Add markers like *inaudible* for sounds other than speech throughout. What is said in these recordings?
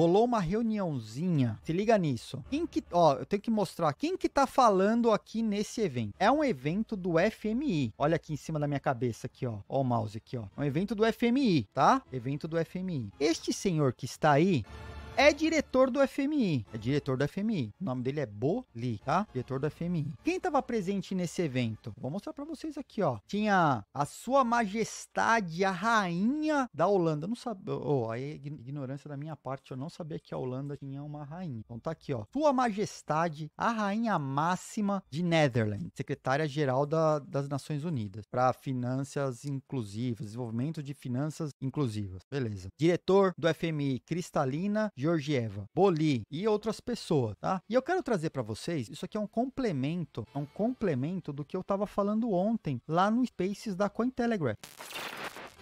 rolou uma reuniãozinha. Se liga nisso. Quem que, ó, eu tenho que mostrar quem que tá falando aqui nesse evento. É um evento do FMI. Olha aqui em cima da minha cabeça aqui, ó. Ó o mouse aqui, ó. É um evento do FMI, tá? Evento do FMI. Este senhor que está aí é diretor do FMI. É diretor do FMI. O nome dele é Boli, tá? Diretor do FMI. Quem estava presente nesse evento? Vou mostrar para vocês aqui, ó. Tinha a Sua Majestade, a Rainha da Holanda. Eu não sabia. Oh, aí, é ignorância da minha parte, eu não sabia que a Holanda tinha uma rainha. Então tá aqui, ó. Sua Majestade, a Rainha Máxima de Netherlands, secretária-geral da, das Nações Unidas, para finanças inclusivas, desenvolvimento de finanças inclusivas. Beleza. Diretor do FMI, Cristalina Georgieva. Georgieva, Boli e outras pessoas, tá? E eu quero trazer para vocês, isso aqui é um complemento, é um complemento do que eu estava falando ontem lá no Spaces da Cointelegraph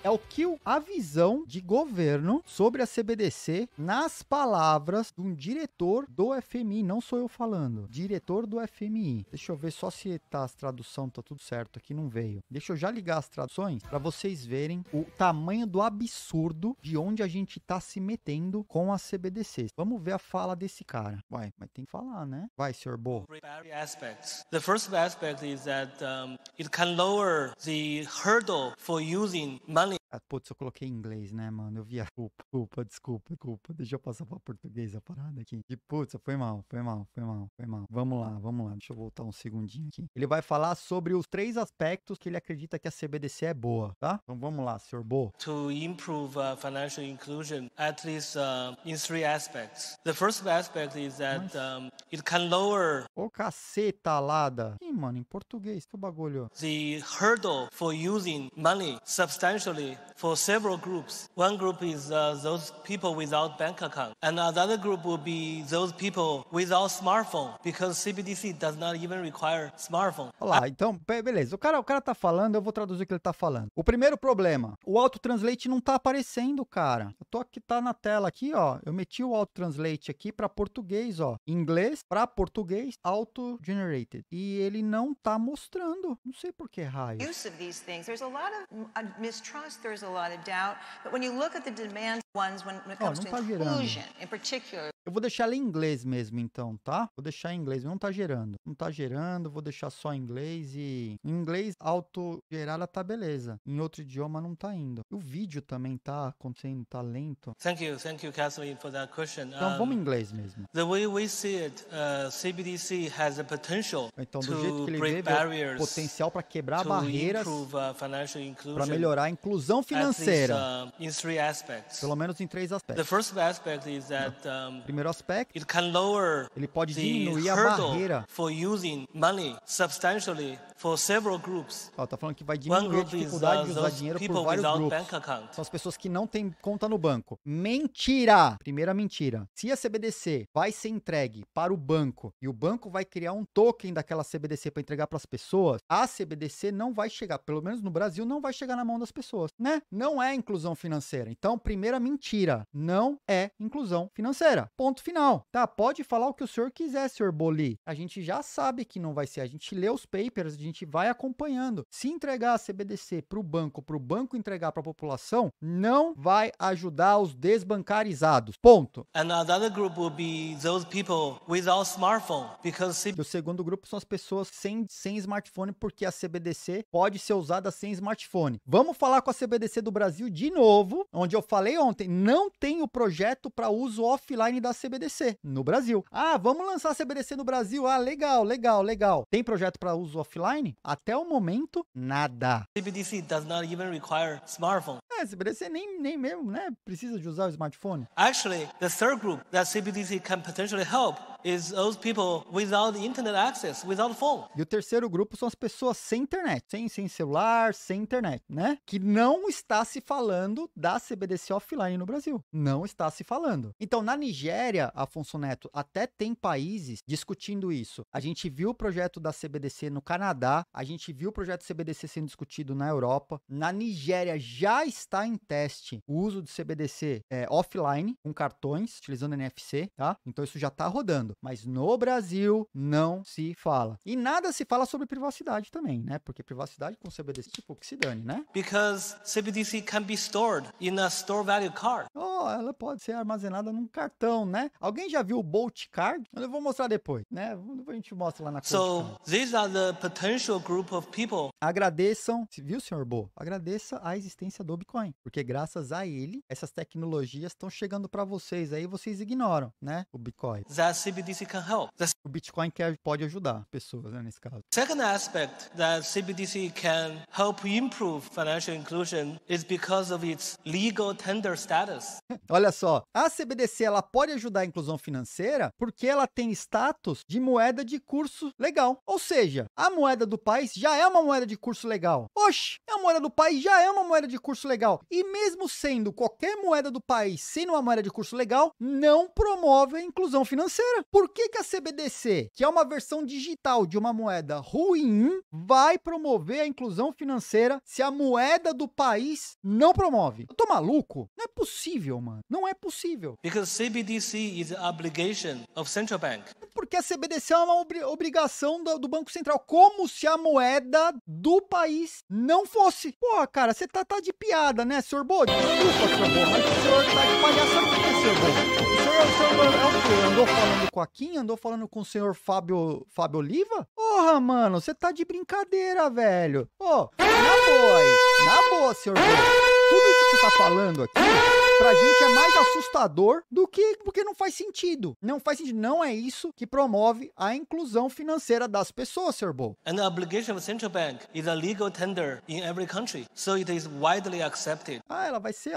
é o que a visão de governo sobre a CBDC nas palavras de um diretor do FMI, não sou eu falando, diretor do FMI. Deixa eu ver só se tá as tradução tá tudo certo aqui, não veio. Deixa eu já ligar as traduções para vocês verem o tamanho do absurdo de onde a gente tá se metendo com a CBDC. Vamos ver a fala desse cara. Vai, mas tem que falar, né? Vai, senhor Bo. The first aspect is that um, it can lower the hurdle for using money money Ah, putz, eu coloquei em inglês, né, mano? Eu vi a culpa, culpa, desculpa, culpa. Deixa eu passar pra português a parada aqui. De putz, foi mal, foi mal, foi mal, foi mal. Vamos lá, vamos lá. Deixa eu voltar um segundinho aqui. Ele vai falar sobre os três aspectos que ele acredita que a CBDC é boa, tá? Então vamos lá, senhor Bo. To improve uh, financial inclusion, at least uh, in three aspects. The first aspect is that Mas... um, it can lower. Ô caceta alada. Ih, mano, em português, que bagulho. The hurdle for using money substantially for several groups. One group is uh, those people without bank account, and another group will be those people without smartphone, because CBDC does not even require smartphone. Olá, então, beleza. O cara, o cara tá falando, eu vou traduzir o que ele tá falando. O primeiro problema, o auto-translate não tá aparecendo, cara. Eu tô aqui, tá na tela aqui, ó. Eu meti o auto-translate aqui para português, ó. Inglês para português, auto-generated. E ele não tá mostrando. Não sei por que raio. Use of these things. There's a lot of uh, mistrust. There's a lot of doubt. But when you look at the demand ones when it comes oh, tá Eu vou deixar ela em inglês mesmo, então, tá? Vou deixar em inglês, não tá gerando. Não tá gerando, vou deixar só em inglês e. Em inglês, autogerar ela tá beleza. Em outro idioma não tá indo. o vídeo também tá acontecendo, tá lento. Thank you, thank you, Catherine, for that question. Então vamos em inglês mesmo. The way we see it, uh, CBDC has a potential então, do jeito que ele vê, vê o potencial para quebrar barreiras para uh, melhorar a inclusão financeira. Least, uh, Pelo menos menos em três aspectos. O primeiro aspecto, ele pode diminuir a barreira. For using money substantially for several groups. Ó, tá falando que vai diminuir a uh, dificuldade de usar dinheiro por vários grupos. São as pessoas que não têm conta no banco. Mentira! Primeira mentira. Se a CBDC vai ser entregue para o banco e o banco vai criar um token daquela CBDC para entregar para as pessoas, a CBDC não vai chegar, pelo menos no Brasil, não vai chegar na mão das pessoas, né? Não é inclusão financeira. Então, primeira mentira. Não é inclusão financeira. Ponto final. Tá? Pode falar o que o senhor quiser, senhor Boli. A gente já sabe que não vai ser. A gente lê os papers, a gente vai acompanhando. Se entregar a CBDC para o banco, para o banco entregar para a população, não vai ajudar os desbancarizados. Ponto. And another group will be those people without smartphone because o segundo grupo são as pessoas sem sem smartphone porque a CBDC pode ser usada sem smartphone. Vamos falar com a CBDC do Brasil de novo, onde eu falei ontem ontem, não tem o projeto para uso offline da CBDC no Brasil. Ah, vamos lançar a CBDC no Brasil. Ah, legal, legal, legal. Tem projeto para uso offline? Até o momento, nada. CBDC does not even require smartphone. É, CBDC nem, nem mesmo, né? Precisa de usar o smartphone. Actually, the third group that CBDC can potentially help is those people without internet access, without phone. E o terceiro grupo são as pessoas sem internet, sem, sem celular, sem internet, né? Que não está se falando da CBDC offline no Brasil. Não está se falando. Então, na Nigéria, Afonso Neto, até tem países discutindo isso. A gente viu o projeto da CBDC no Canadá, a gente viu o projeto CBDC sendo discutido na Europa. Na Nigéria já está em teste o uso de CBDC é, offline, com cartões, utilizando NFC, tá? Então, isso já está rodando falando, mas no Brasil não se fala. E nada se fala sobre privacidade também, né? Porque privacidade com CBDC, tipo, que se dane, né? Because CBDC can be stored in a store value card. Oh, ela pode ser armazenada num cartão, né? Alguém já viu o Bolt Card? Eu vou mostrar depois, né? Depois a gente mostra lá na So, these are the potential group of people. Agradeçam, viu, senhor Bo? Agradeça a existência do Bitcoin, porque graças a ele essas tecnologias estão chegando para vocês aí, vocês ignoram, né? O Bitcoin. That CBDC CBDC can help. É assim, o Bitcoin quer, pode ajudar pessoas, né, nesse caso. Second aspect that CBDC can help improve financial inclusion is because of its legal tender status. *laughs* Olha só, a CBDC ela pode ajudar a inclusão financeira porque ela tem status de moeda de curso legal. Ou seja, a moeda do país já é uma moeda de curso legal. Oxe, a moeda do país já é uma moeda de curso legal. E mesmo sendo qualquer moeda do país sendo uma moeda de curso legal, não promove a inclusão financeira por que, que a CBDC, que é uma versão digital de uma moeda ruim, vai promover a inclusão financeira se a moeda do país não promove? Eu tô maluco? Não é possível, mano. Não é possível. Because CBDC is an obligation of central bank. Porque a CBDC é uma obrigação do, do, Banco Central, como se a moeda do país não fosse. Porra, cara, você tá, tá de piada, né, senhor Bode? Desculpa, senhor Bode. o senhor tá de palhaçada, né, senhor Bo. Andou falando com a Kim? Andou falando com o senhor Fábio, Fábio Oliva? Porra, mano, você tá de brincadeira, velho. Ô, oh, na boa, aí. Na boa, senhor. Tudo isso que você tá falando aqui Pra gente é mais assustador do que porque não faz sentido. Não faz sentido. Não é isso que promove a inclusão financeira das pessoas, Sr. Bo. And the obligation of central bank is a legal tender in every country, so it is widely accepted. Ah, ela vai ser,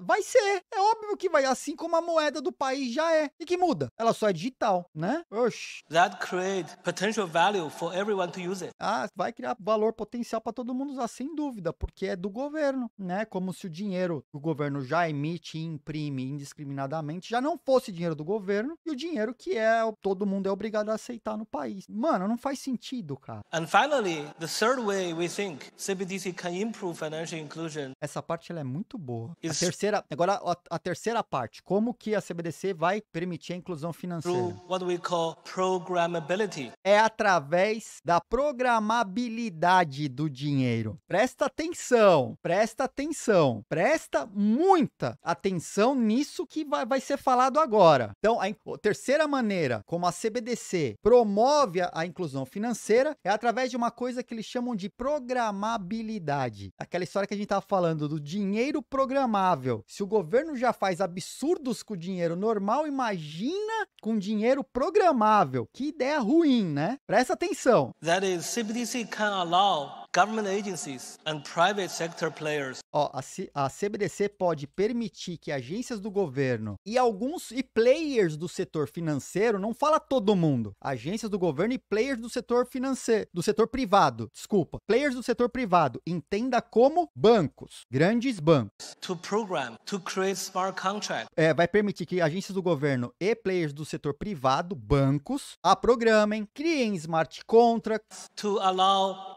vai ser. É óbvio que vai, assim como a moeda do país já é. E que muda? Ela só é digital, né? Oxi. That create potential value for everyone to use it. Ah, vai criar valor potencial para todo mundo usar, sem dúvida, porque é do governo, né? Como se o dinheiro que o governo já emite é Buriti imprime indiscriminadamente já não fosse dinheiro do governo e o dinheiro que é todo mundo é obrigado a aceitar no país. Mano, não faz sentido, cara. And finally, the third way we think CBDC can improve financial inclusion. Essa parte ela é muito boa. A terceira, agora a, a, terceira parte, como que a CBDC vai permitir a inclusão financeira? what we call programmability. É através da programabilidade do dinheiro. Presta atenção, presta atenção, presta muita atenção nisso que vai, vai ser falado agora. Então, a, a terceira maneira como a CBDC promove a, a inclusão financeira é através de uma coisa que eles chamam de programabilidade. Aquela história que a gente estava falando do dinheiro programável. Se o governo já faz absurdos com o dinheiro normal, imagina com dinheiro programável. Que ideia ruim, né? Presta atenção. That is, CBDC can allow government agencies and private sector players. Ó, a, C a CBDC pode permitir que agências do governo e alguns e players do setor financeiro, não fala todo mundo, agências do governo e players do setor financeiro, do setor privado, desculpa, players do setor privado, entenda como bancos, grandes bancos. To program, to create smart contracts. É, vai permitir que agências do governo e players do setor privado, bancos, a programem, criem smart contracts. To allow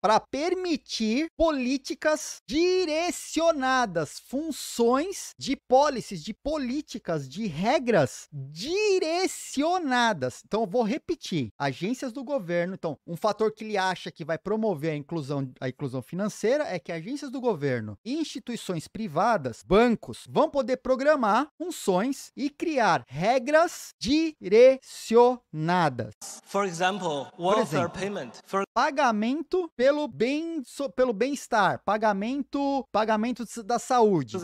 para permitir políticas direcionadas, funções de policies, de políticas, de regras direcionadas. Então, eu vou repetir: agências do governo. Então, um fator que ele acha que vai promover a inclusão, a inclusão financeira é que agências do governo e instituições privadas, bancos, vão poder programar funções e criar regras direcionadas. Por exemplo Pagamento pelo bem so, pelo bem-estar, pagamento, pagamento da saúde.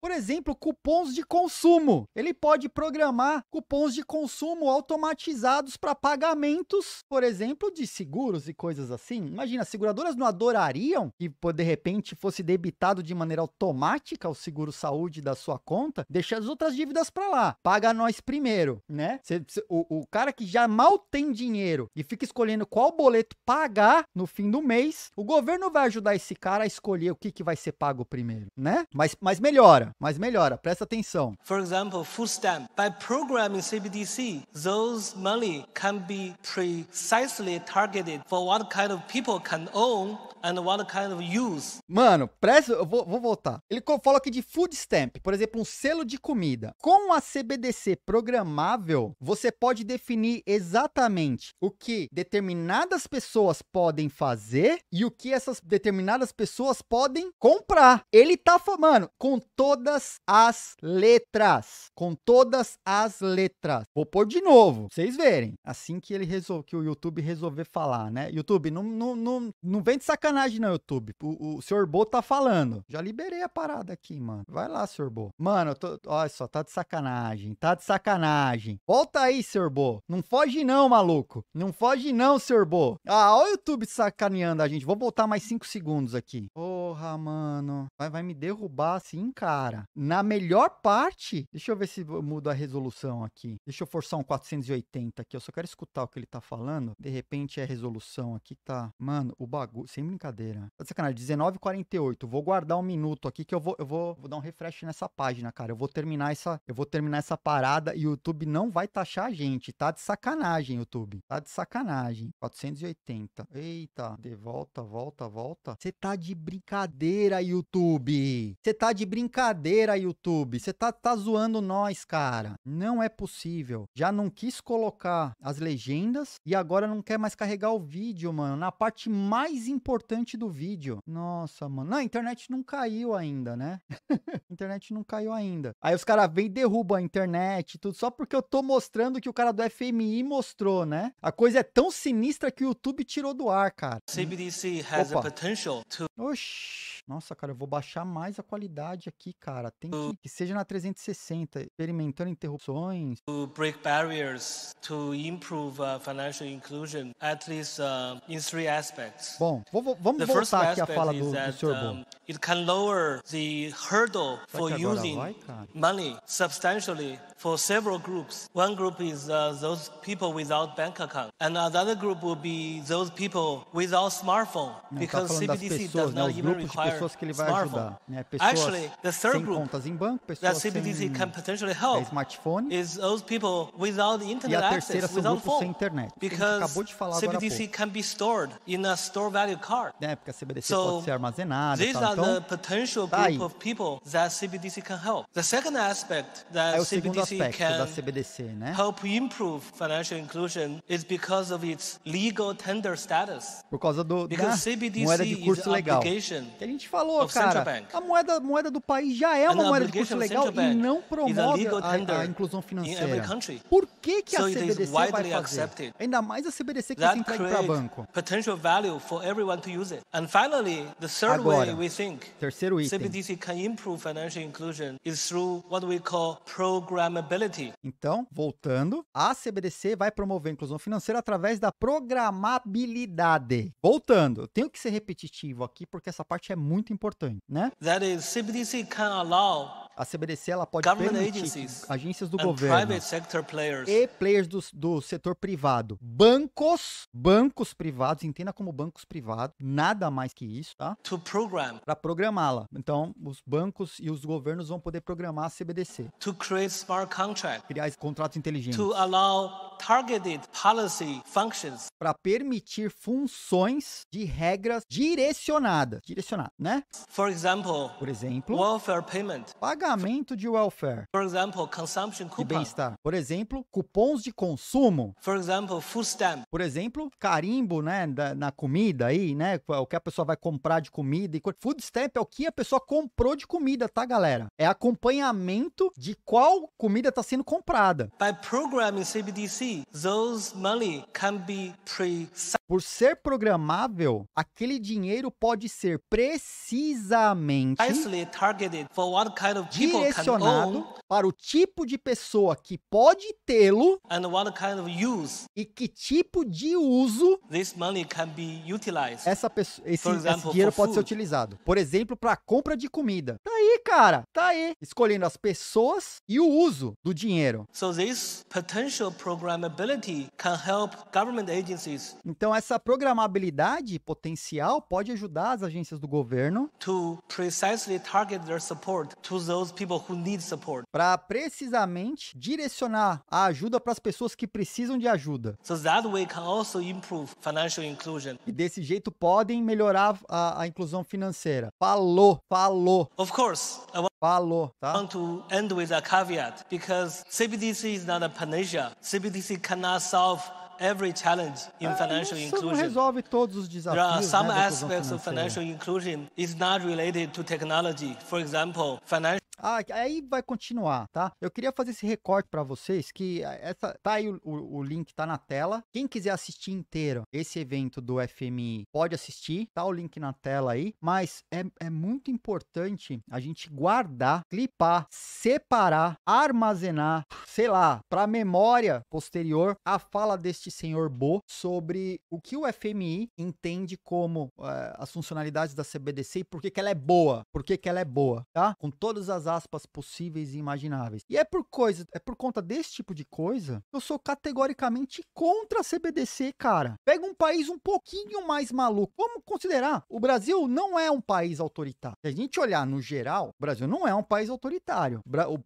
Por exemplo, cupons de consumo. Ele pode programar cupons de consumo automatizados para pagamentos, por exemplo, de seguros e coisas assim. Imagina, as seguradoras não adorariam que de repente fosse debitado de maneira automática o seguro saúde da sua conta, deixa as outras dívidas para lá. Paga nós primeiro, né? o, o cara que já mal tem dinheiro e fica escolhendo qual boleto pagar no fim do mês, o governo vai ajudar esse cara a escolher o que, que vai ser pago primeiro, né? Mas, mas melhora, mas melhora, presta atenção. For example, food stamp. By programming CBDC, those money can be precisely targeted for what kind of people can own and what kind of use. Mano, presta, eu vou, vou voltar. Ele fala aqui de food stamp, por exemplo, um selo de comida. Com a CBDC programável, você pode definir exatamente o que determinadas pessoas podem fazer e o que essas determinadas pessoas podem comprar. Ele tá falando com todas as letras, com todas as letras. Vou pôr de novo, vocês verem. Assim que ele resolve, que o YouTube resolver falar, né? YouTube, não, não, não, não vem de sacanagem sacanagem no YouTube. O, o senhor Bo tá falando. Já liberei a parada aqui, mano. Vai lá, senhor Bo. Mano, eu tô. Olha só, tá de sacanagem. Tá de sacanagem. Volta aí, senhor Bo. Não foge, não, maluco. Não foge, não, senhor Bo. Ah, olha o YouTube sacaneando a gente. Vou botar mais 5 segundos aqui. Porra, mano. Vai, vai me derrubar assim, cara. Na melhor parte. Deixa eu ver se muda a resolução aqui. Deixa eu forçar um 480 aqui. Eu só quero escutar o que ele tá falando. De repente é a resolução aqui tá. Mano, o bagulho. Sem brincadeira brincadeira. Tá de sacanagem, 19 48 Vou guardar um minuto aqui que eu vou, eu vou, vou dar um refresh nessa página, cara. Eu vou terminar essa, eu vou terminar essa parada e o YouTube não vai taxar a gente. Tá de sacanagem, YouTube. Tá de sacanagem. 480. Eita, de volta, volta, volta. Você tá de brincadeira, YouTube. Você tá de brincadeira, YouTube. Você tá, tá zoando nós, cara. Não é possível. Já não quis colocar as legendas e agora não quer mais carregar o vídeo, mano. Na parte mais importante importante do vídeo. Nossa, mano. Não, a internet não caiu ainda, né? *laughs* a internet não caiu ainda. Aí os caras vêm e derrubam a internet tudo, só porque eu tô mostrando que o cara do FMI mostrou, né? A coisa é tão sinistra que o YouTube tirou do ar, cara. CBDC has Opa. a potential to... Oxi. Nossa, cara, eu vou baixar mais a qualidade aqui, cara. Tem que, que seja na 360, experimentando interrupções. To break barriers to improve uh, financial inclusion, at least uh, in three aspects. Bom, vou, vou, vamos, vamos voltar aqui à fala do, do Sr. Um, it can lower the hurdle for using money substantially for several groups. One group is uh, those people without bank account, and another group will be those people without smartphone Não, because tá CBDC pessoas, does not né, even require smartphone. Ajudar, né, Actually, the third group banco, that CBDC can potentially help is those people without internet access, without phone, because CBDC can be stored in a store value card. né? Porque a CBDC so, pode ser armazenada. These are então, the potential tá group aí. of people that CBDC can help. The second aspect that é o segundo CBDC aspecto can da CBDC, né? help improve financial inclusion is because of its legal tender status. Por causa do né? because da CBDC moeda de curso legal. Que a gente falou, cara. A moeda moeda do país já é uma moeda de curso legal e não promove a, a, inclusão financeira. Por que que a CBDC vai fazer? Ainda mais a CBDC que That é para banco. Potential value for everyone to use it. And finally, the third Agora, way we think terceiro item. CBDC can improve financial inclusion is through what we call programmability. Então, voltando, a CBDC vai promover a inclusão financeira através da programabilidade. Voltando, tenho que ser repetitivo aqui porque essa parte é muito importante, né? That is, CBDC can allow a CBDC ela pode permitir agências do governo players. e players do, do setor privado, bancos, bancos privados, entenda como bancos privados, nada mais que isso, tá? program. Para programá-la. Então, os bancos e os governos vão poder programar a CBDC. To create smart contract. Criar contratos inteligentes. To allow targeted policy functions. Para permitir funções de regras direcionadas, direcionadas, né? For example. Por exemplo, welfare payment. Paga pagamento de welfare example, de bem-estar. Por exemplo, cupons de consumo. Example, Por exemplo, carimbo né, da, na comida aí, né? O que a pessoa vai comprar de comida. E... Food stamp é o que a pessoa comprou de comida, tá, galera? É acompanhamento de qual comida está sendo comprada. By programming CBDC, those money can be pre Por ser programável, aquele dinheiro pode ser precisamente kind of direcionado para o tipo de pessoa que pode tê-lo kind of e que tipo de uso essa pessoa, esse, example, esse dinheiro pode food. ser utilizado. Por exemplo, para compra de comida. Tá aí, cara. Tá aí. Escolhendo as pessoas e o uso do dinheiro. So então, essa programabilidade potencial pode ajudar as agências do governo para precisamente direcionar a ajuda para as pessoas que precisam de ajuda. So that way can also improve financial inclusion. E desse jeito podem melhorar a, a inclusão financeira. Falou, falou. Of course. I want Falou, tá? I want to end with a caveat because CBDC is not a panacea. CBDC cannot solve every challenge in é, financial inclusion. Não resolve todos os desafios. There are some né, aspects of financial inclusion is not related to technology. For example, financial ah, aí vai continuar, tá? Eu queria fazer esse recorte para vocês que eh, essa tá aí o, o, o, link tá na tela. Quem quiser assistir inteiro esse evento do FMI pode assistir, tá o link na tela aí. Mas é, é muito importante a gente guardar, clipar, separar, armazenar, sei lá, para memória posterior a fala deste senhor Bo sobre o que o FMI entende como é, as funcionalidades da CBDC e por que, que ela é boa, por que, que ela é boa, tá? Com todas as aspas possíveis e imagináveis. E é por coisa, é por conta desse tipo de coisa, eu sou categoricamente contra a CBDC, cara. Pega um país um pouquinho mais maluco. Vamos considerar, o Brasil não é um país autoritário. Se a gente olhar no geral, o Brasil não é um país autoritário.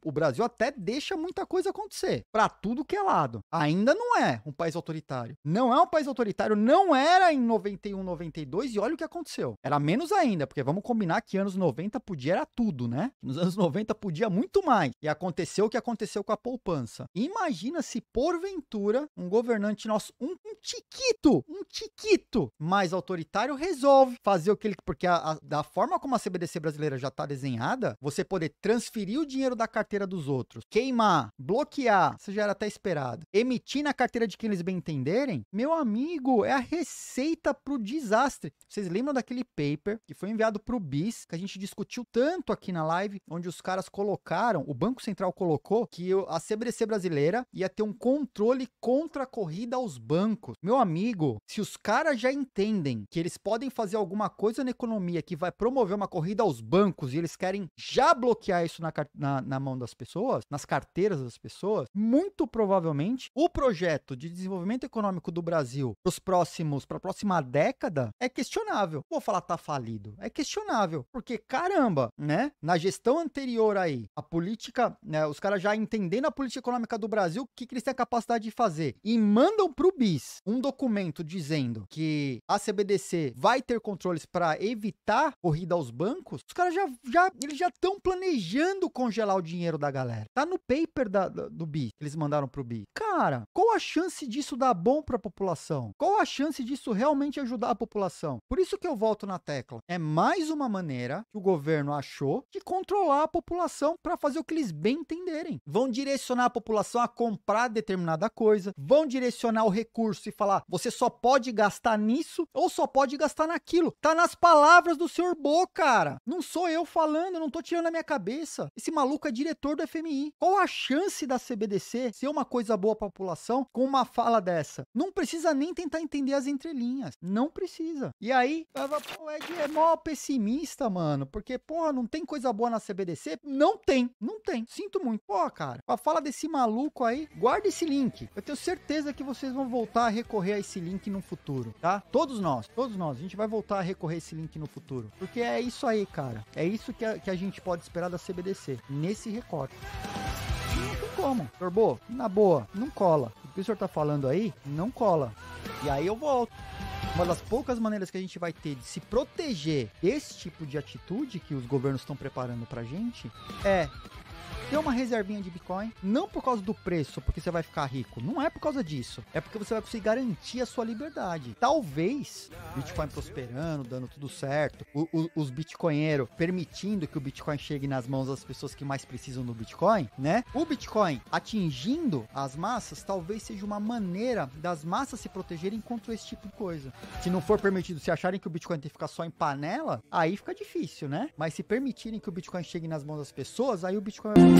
O Brasil até deixa muita coisa acontecer, para tudo que é lado. Ainda não é um país autoritário. Não é um país autoritário, não era em 91, 92 e olha o que aconteceu. Era menos ainda, porque vamos combinar que anos 90 podia era tudo, né? Nos anos 90 90 podia muito mais. E aconteceu o que aconteceu com a poupança. Imagina se, porventura, um governante nosso, um, um tiquito, um tiquito mais autoritário, resolve fazer o que ele. Porque a, a, da forma como a CBDC brasileira já está desenhada, você poder transferir o dinheiro da carteira dos outros, queimar, bloquear, isso já era até esperado, emitir na carteira de quem eles bem entenderem, meu amigo, é a receita para o desastre. Vocês lembram daquele paper que foi enviado para o BIS, que a gente discutiu tanto aqui na live, onde os os caras colocaram, o Banco Central colocou que a CBDC brasileira ia ter um controle contra a corrida aos bancos. Meu amigo, se os caras já entendem que eles podem fazer alguma coisa na economia que vai promover uma corrida aos bancos e eles querem já bloquear isso na, na, na mão das pessoas, nas carteiras das pessoas, muito provavelmente o projeto de desenvolvimento econômico do Brasil para os próximos, para a próxima década, é questionável. Vou falar tá falido, é questionável, porque caramba, né? Na gestão anterior anterior aí, a política, né, os caras já entendendo a política econômica do Brasil, o que, que eles têm a capacidade de fazer, e mandam pro BIS um documento dizendo que a CBDC vai ter controles para evitar corrida aos bancos, os caras já, já eles já estão planejando congelar o dinheiro da galera. Tá no paper da, do BIS, que eles mandaram pro BIS. Cara, qual a chance disso dar bom para a população? Qual a chance disso realmente ajudar a população? Por isso que eu volto na tecla. É mais uma maneira que o governo achou de controlar a população população para fazer o que eles bem entenderem. Vão direcionar a população a comprar determinada coisa, vão direcionar o recurso e falar: você só pode gastar nisso ou só pode gastar naquilo. Tá nas palavras do senhor Bo, cara. Não sou eu falando, não tô tirando a minha cabeça. Esse maluco é diretor do FMI. Qual a chance da CBDC ser uma coisa boa para a população com uma fala dessa? Não precisa nem tentar entender as entrelinhas. Não precisa. E aí, é, é mó pessimista, mano, porque, porra, não tem coisa boa na CBDC? você não tem. Não tem. Sinto muito. Pô, cara, a fala desse maluco aí, guarda esse link. Eu tenho certeza que vocês vão voltar a recorrer a esse link no futuro, tá? Todos nós, todos nós. A gente vai voltar a recorrer a esse link no futuro. Porque é isso aí, cara. É isso que a, que a gente pode esperar da CBDC. Nesse recorte. Não tem como. Torbô? na boa, não cola. O que o senhor tá falando aí, não cola. E aí eu volto. Uma das poucas maneiras que a gente vai ter de se proteger desse tipo de atitude que os governos estão preparando pra gente é ter uma reservinha de Bitcoin, não por causa do preço, porque você vai ficar rico, não é por causa disso, é porque você vai conseguir garantir a sua liberdade. Talvez Bitcoin prosperando, dando tudo certo, o, o, os bitcoinheiros permitindo que o Bitcoin chegue nas mãos das pessoas que mais precisam do Bitcoin, né? O Bitcoin atingindo as massas talvez seja uma maneira das massas se protegerem contra esse tipo de coisa. Se não for permitido, se acharem que o Bitcoin tem que ficar só em panela, aí fica difícil, né? Mas se permitirem que o Bitcoin chegue nas mãos das pessoas, aí o Bitcoin vai